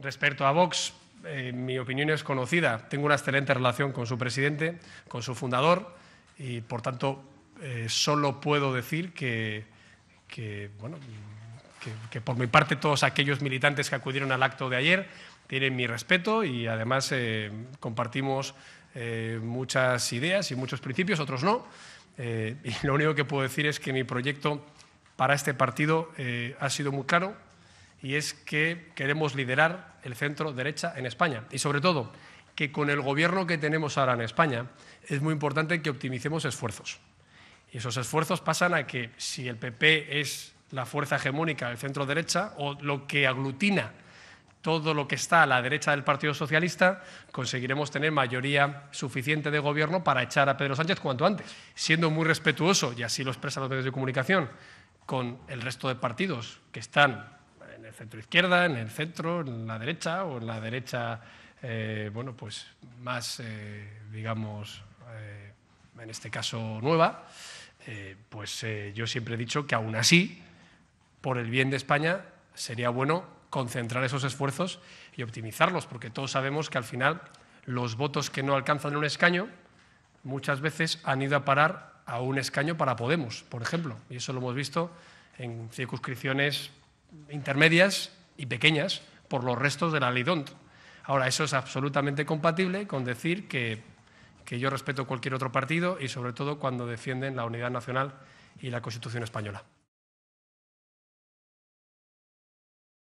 Respecto a Vox, eh, mi opinión es conocida. Tengo una excelente relación con su presidente, con su fundador, y por tanto eh, solo puedo decir que, por mi parte todos aquellos militantes que acudieron al acto de ayer tienen mi respeto y además eh, compartimos muchas ideas y muchos principios, otros no. y lo único que puedo decir es que mi proyecto para este partido ha sido muy claro, y es que queremos liderar el centro derecha en España. Y sobre todo, que con el gobierno que tenemos ahora en España es muy importante que optimicemos esfuerzos. Y esos esfuerzos pasan a que si el PP es la fuerza hegemónica del centro derecha o lo que aglutina todo lo que está a la derecha del Partido Socialista, conseguiremos tener mayoría suficiente de gobierno para echar a Pedro Sánchez cuanto antes, siendo muy respetuoso, y así lo expresan los medios de comunicación, con el resto de partidos que están el centro izquierda, en el centro, en la derecha o en la derecha, eh, bueno, pues más, eh, digamos, eh, en este caso nueva, pues yo siempre he dicho que aún así, por el bien de España, sería bueno concentrar esos esfuerzos y optimizarlos, porque todos sabemos que al final los votos que no alcanzan un escaño muchas veces han ido a parar a un escaño para Podemos, por ejemplo, y eso lo hemos visto en circunscripciones intermedias y pequeñas por los restos de la ley Ahora, eso es absolutamente compatible con decir que, que yo respeto cualquier otro partido y sobre todo cuando defienden la unidad nacional y la Constitución española.